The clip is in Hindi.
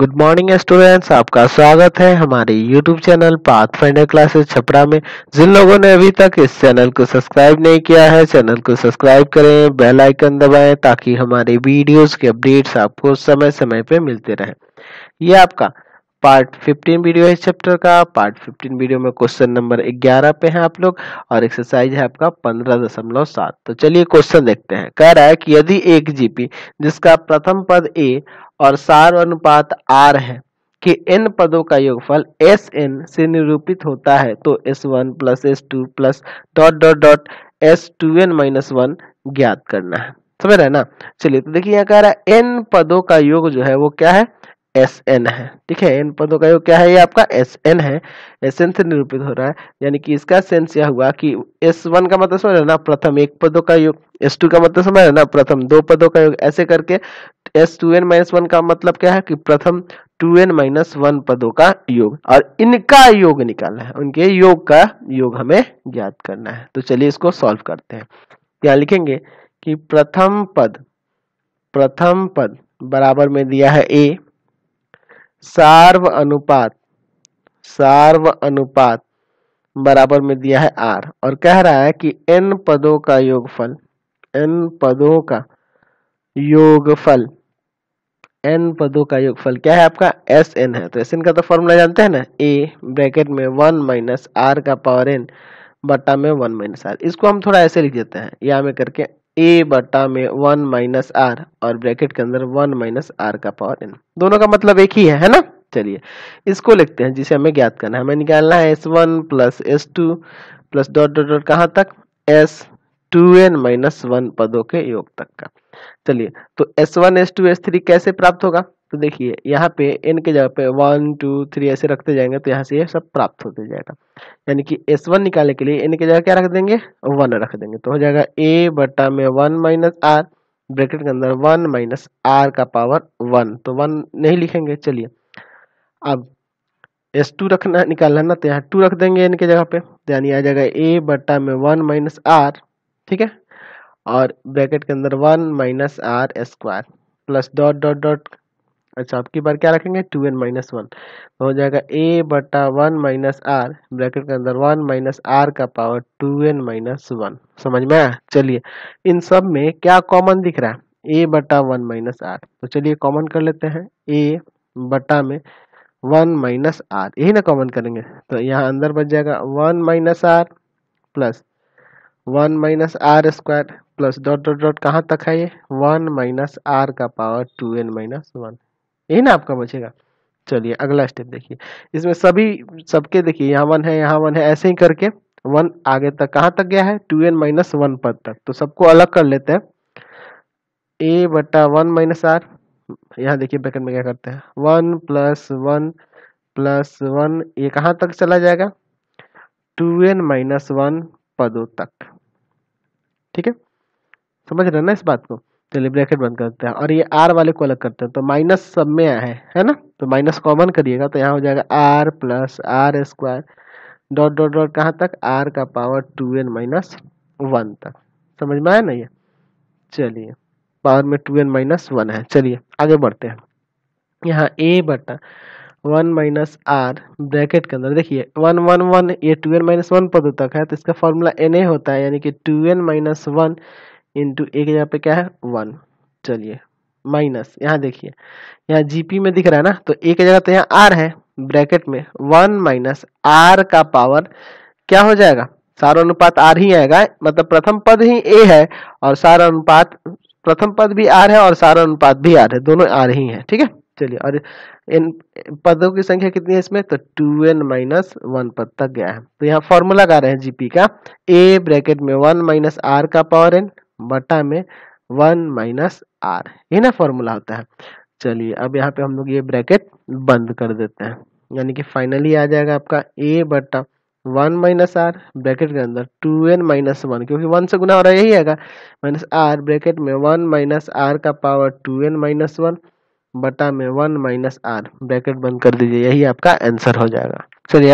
गुड मॉर्निंग स्टूडेंट्स आपका स्वागत है हमारे YouTube channel Path Finder Classes Chapra में जिन लोगों ने अभी तक इस चैनल को सब्सक्राइब नहीं किया है चैनल को सब्सक्राइब करें बेल आइकन दबाएं ताकि हमारे वीडियोस के अपडेट्स आपको समय समय पे मिलते रहें ये आपका पार्ट 15 वीडियो है इस चैप्टर का पार्ट 15 वीडियो में क्वेश्चन नंबर 11 पे हैं आप लोग और एक्सरसाइज है आपका 15.7 तो चलिए क्वेश्चन देखते हैं कह रहा है कि यदि एक जीपी जिसका प्रथम पद ए और सार अनुपात आर है कि इन पदों का योगफल एस एन से निरूपित होता है तो S one plus S two plus dot dot dot S two N minus one ज्ञात करना है समझ रहे ना चलिए तो देखिए यहाँ कह रहा है एन पदों का योग जो है वो क्या है एस एन है ठीक है एन पदों का योग क्या है ये आपका एस एन है एस एन से निरूपित हो रहा है यानी कि इसका सेंस यह हुआ कि एस वन का मतलब समझ रहे ना प्रथम एक पदों का योग एस टू का मतलब समझ रहे ना प्रथम दो पदों का योग ऐसे करके S two N minus one का मतलब क्या है कि प्रथम टू एन माइनस वन पदों का योग और इनका योग निकालना है उनके योग का योग हमें ज्ञात करना है तो चलिए इसको सॉल्व करते हैं क्या लिखेंगे कि प्रथम पद प्रथम पद बराबर में दिया है ए सार्व अनुपात सार्व अनुपात बराबर में दिया है आर और कह रहा है कि एन पदों का योगफल एन पदों का योगफल एन पदों का योगफल क्या है आपका एस एन है तो एस एन का तो फॉर्मूला जानते हैं ना ए ब्रैकेट में वन माइनस आर का पावर एन बटा में वन माइनस आर इसको हम थोड़ा ऐसे लिख देते हैं या में करके ए बटा में वन माइनस आर और ब्रैकेट के अंदर वन माइनस आर का पावर एन दोनों का मतलब एक ही है है ना चलिए इसको लिखते हैं जिसे हमें ज्ञात करना है हमें निकालना है S one plus S two plus dot dot dot कहाँ तक S two N minus one पदों के योग तक का चलिए तो S one S two S three कैसे प्राप्त होगा तो देखिए यहाँ पे एन के जगह पे वन टू थ्री ऐसे रखते जाएंगे तो यहाँ से ये यह सब प्राप्त होते जाएगा यानी कि एस वन निकालने के लिए एन के जगह क्या रख देंगे वन रख देंगे तो हो जाएगा ए बटा में वन माइनस आर ब्रैकेट के अंदर वन माइनस आर का पावर वन तो वन नहीं लिखेंगे चलिए अब एस टू रखना निकालना ना तो यहाँ टू रख देंगे एन के जगह पे तो यानी आ जाएगा ए बटा में वन माइनस आर ठीक है और ब्रैकेट के अंदर one minus R square plus dot dot dot अच्छा अब बार क्या रखेंगे टू एन माइनस वन तो हो जाएगा ए बटा वन माइनस आर ब्रैकेट के अंदर वन माइनस आर का power two N minus one समझ में आया चलिए इन सब में क्या कॉमन दिख रहा है ए बटा वन माइनस आर तो चलिए कॉमन कर लेते हैं ए बटा में वन माइनस आर यही ना कॉमन करेंगे तो यहाँ अंदर बच जाएगा one minus R plus one minus R square plus dot dot dot कहाँ तक है ये वन माइनस आर का power two N minus one यही ना आपका बचेगा चलिए अगला स्टेप देखिए इसमें सभी सबके देखिए यहाँ वन है यहाँ वन है ऐसे ही करके वन आगे तक कहाँ तक गया है टू एन माइनस वन पद तक तो सबको अलग कर लेते हैं ए बटा वन माइनस आर यहाँ देखिए ब्रैकेट में क्या करते हैं one plus one plus one ये कहाँ तक चला जाएगा टू एन माइनस वन पदों तक ठीक है समझ रहे ना इस बात को चलिए ब्रैकेट बंद करते हैं और ये आर वाले को अलग करते हैं तो माइनस सब में आया है है ना तो माइनस कॉमन करिएगा तो यहाँ हो जाएगा R plus R square dot dot dot कहाँ तक आर का power two N minus one तक समझ में आया ना ये चलिए पावर में टू एन माइनस वन है चलिए आगे बढ़ते हैं यहाँ ए बटा वन माइनस आर ब्रैकेट के अंदर देखिए वन वन वन ये टू एन माइनस वन पदों तक है तो इसका फॉर्मूला एन ए होता है यानी कि two N minus one into A के यहाँ पे क्या है वन चलिए माइनस यहाँ देखिए यहाँ जीपी में दिख रहा है ना तो ए जगह तो यहाँ आर है ब्रैकेट में वन माइनस आर का पावर क्या हो जाएगा सारा अनुपात आर ही आएगा मतलब प्रथम पद ही ए है और सारा अनुपात प्रथम पद भी आर है और सारा अनुपात भी आर है दोनों आर ही है ठीक है चलिए और इन पदों की संख्या कितनी है इसमें तो टू एन माइनस वन पद तक गया है तो यहाँ फॉर्मूला गा रहे हैं जीपी का ए ब्रैकेट में वन माइनस आर का पावर एन बटा में वन माइनस आर ये ना फॉर्मूला होता है चलिए अब यहाँ पे हम लोग ये ब्रैकेट बंद कर देते हैं यानी कि फाइनली आ जाएगा आपका ए बटा वन माइनस आर ब्रैकेट के अंदर टू एन माइनस वन क्योंकि वन से गुना हो रहा है यही आएगा माइनस आर ब्रैकेट में वन माइनस आर का power two N minus one बटा में वन माइनस आर ब्रैकेट बंद कर दीजिए यही आपका आंसर हो जाएगा चलिए